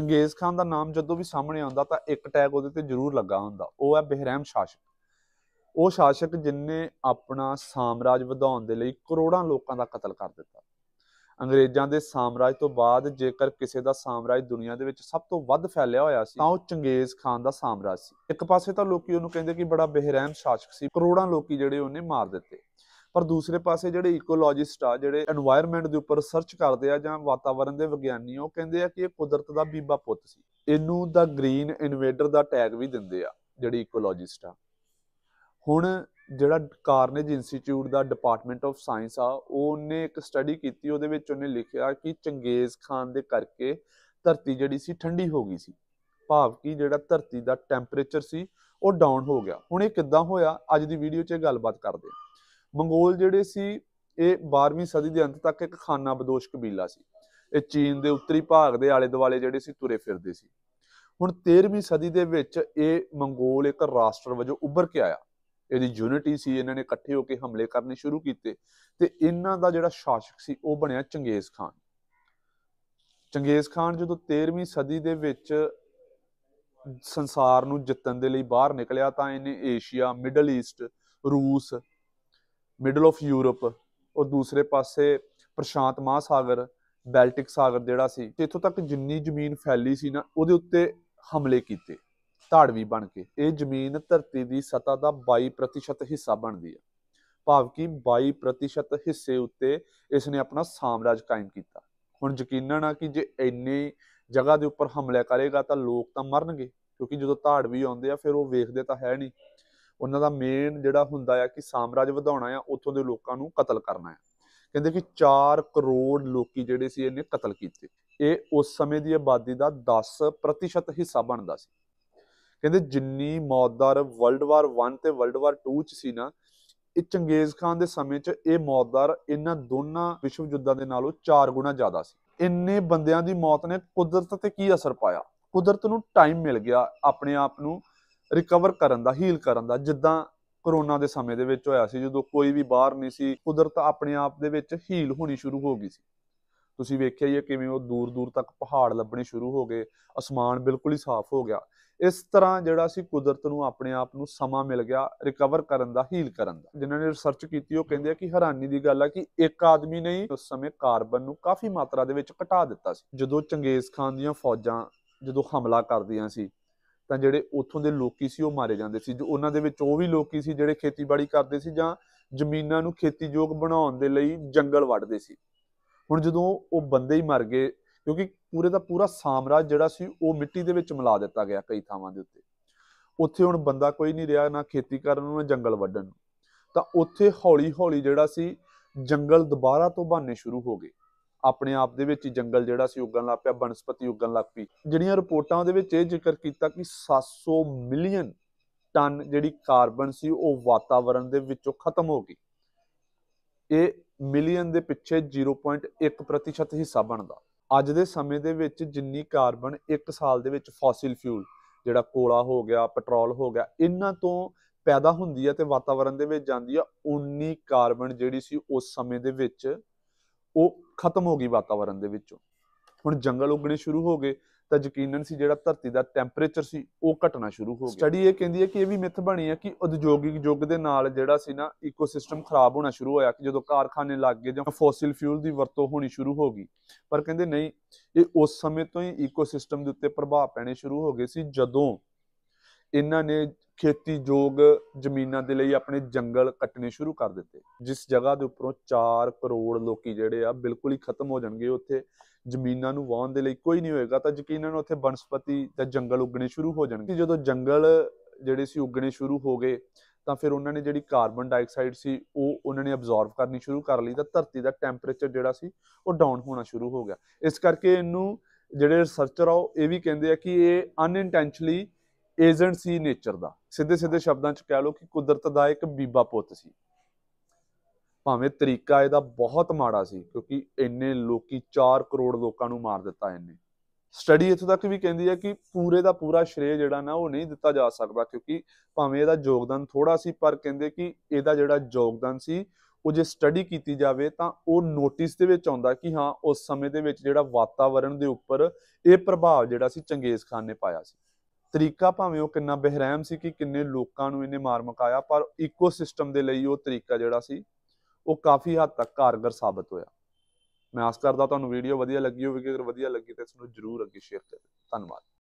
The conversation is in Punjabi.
ਚੰਗੇਜ਼ ਖਾਨ ਦਾ ਨਾਮ ਜਦੋਂ ਵੀ ਸਾਹਮਣੇ ਆਉਂਦਾ ਤਾਂ ਇੱਕ ਟੈਗ ਉਹਦੇ ਤੇ ਜ਼ਰੂਰ ਲੱਗਾ ਹੁੰਦਾ ਉਹ ਹੈ ਬਹਿਰਮ ਸ਼ਾਸਕ ਉਹ ਸ਼ਾਸਕ ਜਿਨਨੇ ਆਪਣਾ ਸਾਮਰਾਜ ਵਧਾਉਣ ਦੇ ਲਈ ਕਰੋੜਾਂ ਲੋਕਾਂ ਦਾ ਕਤਲ ਕਰ ਦਿੱਤਾ ਅੰਗਰੇਜ਼ਾਂ ਦੇ ਸਾਮਰਾਜ ਤੋਂ ਬਾਅਦ ਜੇਕਰ ਕਿਸੇ ਦਾ ਸਾਮਰਾਜ ਦੁਨੀਆ ਦੇ ਵਿੱਚ ਸਭ ਤੋਂ ਵੱਧ ਫੈਲਿਆ ਹੋਇਆ ਸੀ ਤਾਂ ਉਹ ਚੰਗੇਜ਼ ਖਾਨ ਦਾ ਸਾਮਰਾਜ ਸੀ ਇੱਕ ਪਾਸੇ ਤਾਂ ਲੋਕੀ ਉਹਨੂੰ ਕਹਿੰਦੇ ਕਿ ਬੜਾ ਬਹਿਰਮ ਸ਼ਾਸਕ ਸੀ ਕਰੋੜਾਂ ਲੋਕੀ ਜਿਹੜੇ ਉਹਨੇ ਮਾਰ ਦਿੱਤੇ ਪਰ ਦੂਸਰੇ ਪਾਸੇ ਜਿਹੜੇ ਇਕੋਲੋਜਿਸਟ ਆ ਜਿਹੜੇ এনवायरमेंट ਦੇ ਉੱਪਰ ਰਿਸਰਚ ਕਰਦੇ ਆ ਜਾਂ ਵਾਤਾਵਰਣ ਦੇ ਵਿਗਿਆਨੀ ਉਹ ਕਹਿੰਦੇ ਆ ਕਿ ਇਹ ਕੁਦਰਤ ਦਾ ਬੀਬਾ ਪੁੱਤ ਸੀ ਇਹਨੂੰ ਦਾ ਗ੍ਰੀਨ ਇਨਵੇਡਰ ਦਾ ਟੈਗ ਵੀ ਦਿੰਦੇ ਆ ਜਿਹੜੀ ਇਕੋਲੋਜਿਸਟ ਆ ਹੁਣ ਜਿਹੜਾ ਕਾਰਨੇਜ ਇੰਸਟੀਚਿਊਟ ਦਾ ਡਿਪਾਰਟਮੈਂਟ ਆਫ ਸਾਇੰਸ ਆ ਉਹਨੇ ਇੱਕ ਸਟੱਡੀ ਕੀਤੀ ਉਹਦੇ ਵਿੱਚ ਉਹਨੇ ਲਿਖਿਆ ਕਿ ਚੰਗੇਜ਼ ਖਾਨ ਦੇ ਕਰਕੇ ਧਰਤੀ ਜਿਹੜੀ ਸੀ ਠੰਡੀ ਹੋ ਗਈ ਸੀ ਭਾਵ ਕਿ ਜਿਹੜਾ ਧਰਤੀ ਦਾ ਟੈਂਪਰੇਚਰ ਸੀ ਉਹ ਡਾਊਨ ਹੋ ਗਿਆ ਹੁਣ ਇਹ ਕਿੱਦਾਂ ਹੋਇਆ ਅੱਜ ਦੀ ਵੀਡੀਓ 'ਚ ਇਹ ਗੱਲਬਾਤ ਕਰਦੇ ਹਾਂ ਮੰਗੋਲ ਜਿਹੜੇ ਸੀ ਇਹ 12ਵੀਂ ਸਦੀ ਦੇ ਅੰਤ ਤੱਕ ਇੱਕ ਖਾਨਾ ਬਦੋਸ਼ ਕਬੀਲਾ ਸੀ ਇਹ ਚੀਨ ਦੇ ਉੱਤਰੀ ਭਾਗ ਦੇ ਆਲੇ ਦੁਆਲੇ ਜਿਹੜੇ ਸੀ ਤੁਰੇ ਫਿਰਦੇ ਸੀ ਹੁਣ 13ਵੀਂ ਸਦੀ ਦੇ ਵਿੱਚ ਇਹ ਮੰਗੋਲ ਇੱਕ ਰਾਸ਼ਟਰ ਵਜੋਂ ਉੱਭਰ ਕੇ ਆਇਆ ਇਹਦੀ ਯੂਨਿਟੀ ਸੀ ਇਹਨਾਂ ਨੇ ਇਕੱਠੇ ਹੋ ਕੇ ਹਮਲੇ ਕਰਨੇ ਸ਼ੁਰੂ ਕੀਤੇ ਤੇ ਇਹਨਾਂ ਦਾ ਜਿਹੜਾ ਸ਼ਾਸਕ ਸੀ ਉਹ ਬਣਿਆ ਚੰਗੇਜ਼ ਖਾਨ ਚੰਗੇਜ਼ ਖਾਨ ਜਦੋਂ 13ਵੀਂ ਸਦੀ ਦੇ ਵਿੱਚ ਸੰਸਾਰ ਨੂੰ ਜਿੱਤਣ ਦੇ ਲਈ ਬਾਹਰ ਨਿਕਲਿਆ ਤਾਂ ਇਹਨੇ ਏਸ਼ੀਆ ਮਿਡਲ ਈਸਟ ਰੂਸ ਮਿਡਲ ਆਫ ਯੂਰਪ ਔਰ ਦੂਸਰੇ ਪਾਸੇ ਪ੍ਰਸ਼ਾਂਤ ਮਹਾਸਾਗਰ ਬੈਲਟਿਕ ਸਾਗਰ ਜਿਹੜਾ ਸੀ ਇੱਥੋਂ ਤੱਕ ਜਿੰਨੀ ਜ਼ਮੀਨ ਫੈਲੀ ਸੀ ਨਾ ਉਹਦੇ ਉੱਤੇ ਹਮਲੇ ਕੀਤੇ ਧਾੜਵੀ ਬਣ ਕੇ ਇਹ ਜ਼ਮੀਨ ਧਰਤੀ ਦੀ ਸਤਾ ਦਾ 22% ਹਿੱਸਾ ਬਣਦੀ ਹੈ ਭਾਵ ਕਿ 22% ਹਿੱਸੇ ਉੱਤੇ ਇਸ ਨੇ ਆਪਣਾ ਸਾਮਰਾਜ ਕਾਇਮ ਕੀਤਾ ਹੁਣ ਯਕੀਨਨ ਆ ਕਿ ਜੇ ਇੰਨੀ ਜਗ੍ਹਾ ਦੇ ਉੱਪਰ ਹਮਲਾ ਕਰੇਗਾ ਤਾਂ ਲੋਕ ਤਾਂ ਮਰਨਗੇ ਕਿਉਂਕਿ ਜਦੋਂ ਧਾੜਵੀ ਆਉਂਦੇ ਆ ਫਿਰ ਉਹ ਵੇਖਦੇ ਤਾਂ ਹੈ ਨਹੀਂ ਉਹਨਾਂ ਦਾ ਮੇਨ ਜਿਹੜਾ ਹੁੰਦਾ ਆ ਕਿ ਸਾਮਰਾਜ ਵਧਾਉਣਾ ਆ ਉੱਥੋਂ ਦੇ ਲੋਕਾਂ ਨੂੰ ਕਤਲ ਕਰਨਾ ਆ ਕਹਿੰਦੇ ਕਿ 4 ਕਰੋੜ ਲੋਕੀ ਜਿਹੜੇ ਸੀ ਇਹਨੇ ਕਤਲ ਕੀਤੇ ਇਹ ਉਸ ਸਮੇਂ ਦੀ ਆਬਾਦੀ ਦਾ 10% ਹਿੱਸਾ ਬਣਦਾ ਸੀ ਕਹਿੰਦੇ ਜਿੰਨੀ ਮੌਤਦਾਰ ਵਰਲਡ ਵਾਰ 1 ਤੇ ਵਰਲਡ ਵਾਰ 2 ਚ ਸੀ ਨਾ ਇਹ ਚੰਗੇਜ਼ ਖਾਨ ਦੇ ਸਮੇਂ 'ਚ ਇਹ ਮੌਤਦਾਰ ਇਹਨਾਂ ਦੋਨਾਂ ਵਿਸ਼ਵ ਯੁੱਧਾਂ ਦੇ ਨਾਲੋਂ 4 ਗੁਣਾ ਜ਼ਿਆਦਾ ਸੀ ਇੰਨੇ ਬੰਦਿਆਂ ਦੀ ਮੌਤ ਨੇ ਕੁਦਰਤ ਤੇ ਕੀ ਅਸਰ ਪਾਇਆ ਕੁਦਰਤ ਨੂੰ ਟਾਈਮ ਮਿਲ ਗਿਆ ਆਪਣੇ ਆਪ ਨੂੰ ਰਿਕਵਰ ਕਰਨ ਦਾ ਹੀਲ ਕਰਨ ਦਾ ਜਿੱਦਾਂ ਕਰੋਨਾ ਦੇ ਸਮੇਂ ਦੇ ਵਿੱਚ ਹੋਇਆ ਸੀ ਜਦੋਂ ਕੋਈ ਵੀ ਬਾਹਰ ਨਹੀਂ ਸੀ ਕੁਦਰਤ ਆਪਣੇ ਆਪ ਦੇ ਵਿੱਚ ਹੀਲ ਹੋਣੀ ਸ਼ੁਰੂ ਹੋ ਗਈ ਸੀ ਤੁਸੀਂ ਵੇਖਿਆ ਹੀ ਹੈ ਕਿਵੇਂ ਉਹ ਦੂਰ ਦੂਰ ਤੱਕ ਪਹਾੜ ਲੱਭਣੇ ਸ਼ੁਰੂ ਹੋ ਗਏ ਅਸਮਾਨ ਬਿਲਕੁਲ ਹੀ ਸਾਫ਼ ਹੋ ਗਿਆ ਇਸ ਤਰ੍ਹਾਂ ਜਿਹੜਾ ਸੀ ਕੁਦਰਤ ਨੂੰ ਆਪਣੇ ਆਪ ਨੂੰ ਸਮਾਂ ਮਿਲ ਗਿਆ ਰਿਕਵਰ ਕਰਨ ਦਾ ਹੀਲ ਕਰਨ ਦਾ ਜਿਨ੍ਹਾਂ ਨੇ ਰਿਸਰਚ ਕੀਤੀ ਉਹ ਕਹਿੰਦੇ ਆ ਕਿ ਹੈਰਾਨੀ ਦੀ ਗੱਲ ਆ ਕਿ ਇੱਕ ਆਦਮੀ ਨੇ ਉਸ ਸਮੇਂ ਕਾਰਬਨ ਨੂੰ ਕਾਫੀ ਮਾਤਰਾ ਦੇ ਵਿੱਚ ਘਟਾ ਦਿੱਤਾ ਸੀ ਜਦੋਂ ਚੰਗੇਜ਼ ਖਾਨ ਦੀਆਂ ਫੌਜਾਂ ਜਦੋਂ ਹਮਲਾ ਕਰਦੀਆਂ ਸੀ ਤਾਂ ਜਿਹੜੇ ਉੱਥੋਂ ਦੇ ਲੋਕੀ ਸੀ ਉਹ ਮਾਰੇ ਜਾਂਦੇ ਸੀ ਜੋ ਉਹਨਾਂ ਦੇ ਵਿੱਚ ਉਹ ਵੀ ਲੋਕੀ ਸੀ ਜਿਹੜੇ ਖੇਤੀਬਾੜੀ ਕਰਦੇ ਸੀ ਜਾਂ ਜ਼ਮੀਨਾਂ ਨੂੰ ਖੇਤੀਯੋਗ ਬਣਾਉਣ ਦੇ ਲਈ ਜੰਗਲ ਵੱਢਦੇ ਸੀ ਹੁਣ ਜਦੋਂ ਉਹ ਬੰਦੇ ਹੀ ਮਰ ਗਏ ਕਿਉਂਕਿ ਪੂਰੇ ਦਾ ਪੂਰਾ ਸਾਮਰਾਜ ਜਿਹੜਾ ਸੀ ਉਹ ਮਿੱਟੀ ਦੇ ਵਿੱਚ ਮਿਲਾ ਦਿੱਤਾ ਗਿਆ ਕਈ ਥਾਵਾਂ ਦੇ ਉੱਤੇ ਉੱਥੇ ਹੁਣ ਬੰਦਾ ਕੋਈ ਨਹੀਂ ਰਿਹਾ ਨਾ ਖੇਤੀ ਕਰਨ ਨੂੰ ਨਾ ਜੰਗਲ ਵੱਢਣ ਨੂੰ ਤਾਂ ਉੱਥੇ ਹੌਲੀ-ਹੌਲੀ ਜਿਹੜਾ ਸੀ ਜੰਗਲ ਦੁਬਾਰਾ ਤੋਂ ਬਣਨੇ ਸ਼ੁਰੂ ਹੋ ਗਏ ਆਪਣੇ ਆਪ ਦੇ ਵਿੱਚ ਜੰਗਲ ਜਿਹੜਾ ਸੀ ਉੱਗਣ ਲੱਗ ਪਿਆ ਬਨਸਪਤੀ ਉੱਗਣ ਲੱਗ ਪਈ ਜਿਹੜੀਆਂ ਰਿਪੋਰਟਾਂ ਦੇ ਵਿੱਚ ਇਹ ਜ਼ਿਕਰ ਕੀਤਾ ਕਿ 700 ਮਿਲੀਅਨ ਟਨ ਜਿਹੜੀ ਕਾਰਬਨ ਸੀ ਉਹ ਵਾਤਾਵਰਣ ਦੇ ਵਿੱਚੋਂ ਖਤਮ ਹੋ ਗਈ ਇਹ ਮਿਲੀਅਨ ਦੇ ਪਿੱਛੇ 0.1% ਹਿੱਸਾ ਬਣਦਾ ਅੱਜ ਦੇ ਸਮੇਂ ਦੇ ਵਿੱਚ ਜਿੰਨੀ ਕਾਰਬਨ 1 ਸਾਲ ਦੇ ਵਿੱਚ ਫੋਸਿਲ ਫਿਊਲ ਜਿਹੜਾ ਕੋਲਾ ਹੋ ਗਿਆ ਪੈਟਰੋਲ ਹੋ ਗਿਆ ਇਹਨਾਂ ਤੋਂ ਪੈਦਾ ਹੁੰਦੀ ਹੈ ਤੇ ਵਾਤਾਵਰਣ ਦੇ ਵਿੱਚ ਜਾਂਦੀ ਹੈ ਉਨੀ ਕਾਰਬਨ ਜਿਹੜੀ ਸੀ ਉਸ ਸਮੇਂ ਦੇ ਵਿੱਚ ਉਹ ਖਤਮ ਹੋ ਗਈ ਵਾਤਾਵਰਣ ਦੇ ਵਿੱਚੋਂ ਹੁਣ ਜੰਗਲ ਉਗਣੇ ਸ਼ੁਰੂ ਹੋ ਗਏ ਤਾਂ ਯਕੀਨਨ ਸੀ ਜਿਹੜਾ ਧਰਤੀ ਦਾ ਟੈਂਪਰੇਚਰ ਸੀ ਉਹ ਘਟਣਾ ਸ਼ੁਰੂ ਹੋ ਗਿਆ ਸਟੱਡੀ ਇਹ ਕਹਿੰਦੀ ਹੈ ਕਿ ਇਹ ਵੀ ਮਿੱਥ ਬਣੀ ਹੈ ਕਿ ਉਦਯੋਗਿਕ ਯੁੱਗ ਦੇ ਨਾਲ ਜਿਹੜਾ ਸੀ ਨਾ ਇਕੋਸਿਸਟਮ ਖਰਾਬ ਹੋਣਾ ਸ਼ੁਰੂ ਹੋਇਆ ਕਿ ਜਦੋਂ ਕਾਰਖਾਨੇ ਲੱਗ ਗਏ ਜਾਂ ਫੋਸਿਲ ਫਿਊਲ ਦੀ ਵਰਤੋਂ ਹੋਣੀ ਸ਼ੁਰੂ ਹੋ ਗਈ ਪਰ ਕਹਿੰਦੇ ਨਹੀਂ ਇਹ ਉਸ ਸਮੇਂ ਤੋਂ ਹੀ ਇਕੋਸਿਸਟਮ ਦੇ ਉੱਤੇ ਪ੍ਰਭਾਵ ਪੈਣੇ ਸ਼ੁਰੂ ਹੋ ਗਏ ਸੀ ਜਦੋਂ ਇਹਨਾਂ ਨੇ ਖੇਤੀਯੋਗ ਜ਼ਮੀਨਾਂ ਦੇ ਲਈ ਆਪਣੇ ਜੰਗਲ ਕੱਟਣੇ ਸ਼ੁਰੂ ਕਰ ਦਿੱਤੇ ਜਿਸ ਜਗ੍ਹਾ ਦੇ ਉੱਪਰੋਂ 4 ਕਰੋੜ ਲੋਕੀ ਜਿਹੜੇ ਆ ਬਿਲਕੁਲ ਹੀ ਖਤਮ ਹੋ ਜਾਣਗੇ ਉੱਥੇ ਜ਼ਮੀਨਾਂ ਨੂੰ ਵਾਹਣ ਦੇ ਲਈ ਕੋਈ ਨਹੀਂ ਹੋਏਗਾ ਤਾਂ ਯਕੀਨਨ ਉੱਥੇ ਬਨਸਪਤੀ ਜਾਂ ਜੰਗਲ ਉੱਗਣੇ ਸ਼ੁਰੂ ਹੋ ਜਾਣਗੇ ਜਦੋਂ ਜੰਗਲ ਜਿਹੜੇ ਸੀ ਉੱਗਣੇ ਸ਼ੁਰੂ ਹੋ ਗਏ ਤਾਂ ਫਿਰ ਉਹਨਾਂ ਨੇ ਜਿਹੜੀ ਕਾਰਬਨ ਡਾਈਆਕਸਾਈਡ ਸੀ ਉਹ ਉਹਨਾਂ ਨੇ ਅਬਜ਼ਾਰਬ ਕਰਨੀ ਸ਼ੁਰੂ ਕਰ ਲਈ ਤਾਂ ਧਰਤੀ ਦਾ ਟੈਂਪਰੇਚਰ ਜਿਹੜਾ ਸੀ ਉਹ ਡਾਊਨ ਹੋਣਾ ਸ਼ੁਰੂ ਹੋ ਗਿਆ ਇਸ ਕਰਕੇ ਇਹਨੂੰ ਜਿਹੜੇ ਰਿਸਰਚਰ ਆ ਉਹ ਇਹ ਵੀ ਕਹਿੰਦੇ ਆ ਕਿ ਇਹ ਅਨਇੰਟੈਂਸ਼ਨਲੀ ਏਜੰਟ ਸੀ ਨੇਚਰ ਦਾ ਸਿੱਧੇ ਸਿੱਧੇ ਸ਼ਬਦਾਂ 'ਚ ਕਹਿ ਲਓ ਕਿ ਕੁਦਰਤ ਦਾ ਇੱਕ ਬੀਬਾ ਪੁੱਤ ਸੀ ਭਾਵੇਂ ਤਰੀਕਾ ਇਹਦਾ ਬਹੁਤ ਮਾੜਾ ਸੀ ਕਿਉਂਕਿ ਇੰਨੇ ਲੋਕੀ 4 ਕਰੋੜ ਲੋਕਾਂ ਨੂੰ ਮਾਰ ਦਿੱਤਾ ਇਹਨੇ ਸਟੱਡੀ ਇਥੋਂ ਤੱਕ ਵੀ ਕਹਿੰਦੀ ਹੈ ਕਿ ਪੂਰੇ ਦਾ ਪੂਰਾ ਸ਼੍ਰੇ ਜਿਹੜਾ ਨਾ ਉਹ ਨਹੀਂ ਦਿੱਤਾ ਜਾ ਸਕਦਾ ਕਿਉਂਕਿ ਭਾਵੇਂ ਇਹਦਾ ਯੋਗਦਾਨ ਥੋੜਾ ਸੀ ਪਰ ਕਹਿੰਦੇ ਕਿ ਇਹਦਾ ਜਿਹੜਾ ਯੋਗਦਾਨ ਸੀ ਉਹ ਜੇ ਸਟੱਡੀ ਕੀਤੀ ਜਾਵੇ ਤਾਂ ਉਹ ਨੋਟਿਸ ਦੇ ਵਿੱਚ ਆਉਂਦਾ ਕਿ ਹਾਂ ਉਸ ਸਮੇਂ ਦੇ ਵਿੱਚ ਜਿਹੜਾ ਵਾਤਾਵਰਣ ਦੇ ਉੱਪਰ ਇਹ ਪ੍ਰਭਾਵ ਜਿਹੜਾ ਸੀ ਚੰਗੇਜ਼ ਖਾਨ ਨੇ ਪਾਇਆ ਸੀ ਤਰੀਕਾ ਭਾਵੇਂ ਉਹ ਕਿੰਨਾ ਬਹਿਰਾਮ ਸੀ ਕਿ ਕਿੰਨੇ ਲੋਕਾਂ ਨੂੰ ਇਹਨੇ ਮਾਰ ਮਕਾਇਆ ਪਰ ਇਕੋਸਿਸਟਮ ਦੇ ਲਈ ਉਹ ਤਰੀਕਾ ਜਿਹੜਾ ਸੀ ਉਹ ਕਾਫੀ ਹੱਦ ਤੱਕ ਕਾਰਗਰ ਸਾਬਤ ਹੋਇਆ ਮੈਂ ਆਸ ਕਰਦਾ ਤੁਹਾਨੂੰ ਵੀਡੀਓ ਵਧੀਆ ਲੱਗੀ ਹੋਵੇਗੀ ਅਗਰ ਵਧੀਆ ਲੱਗੀ ਤਾਂ ਇਸ ਨੂੰ ਜਰੂਰ ਅੱਗੇ ਸ਼ੇਅਰ ਕਰਿਓ ਧੰਨਵਾਦ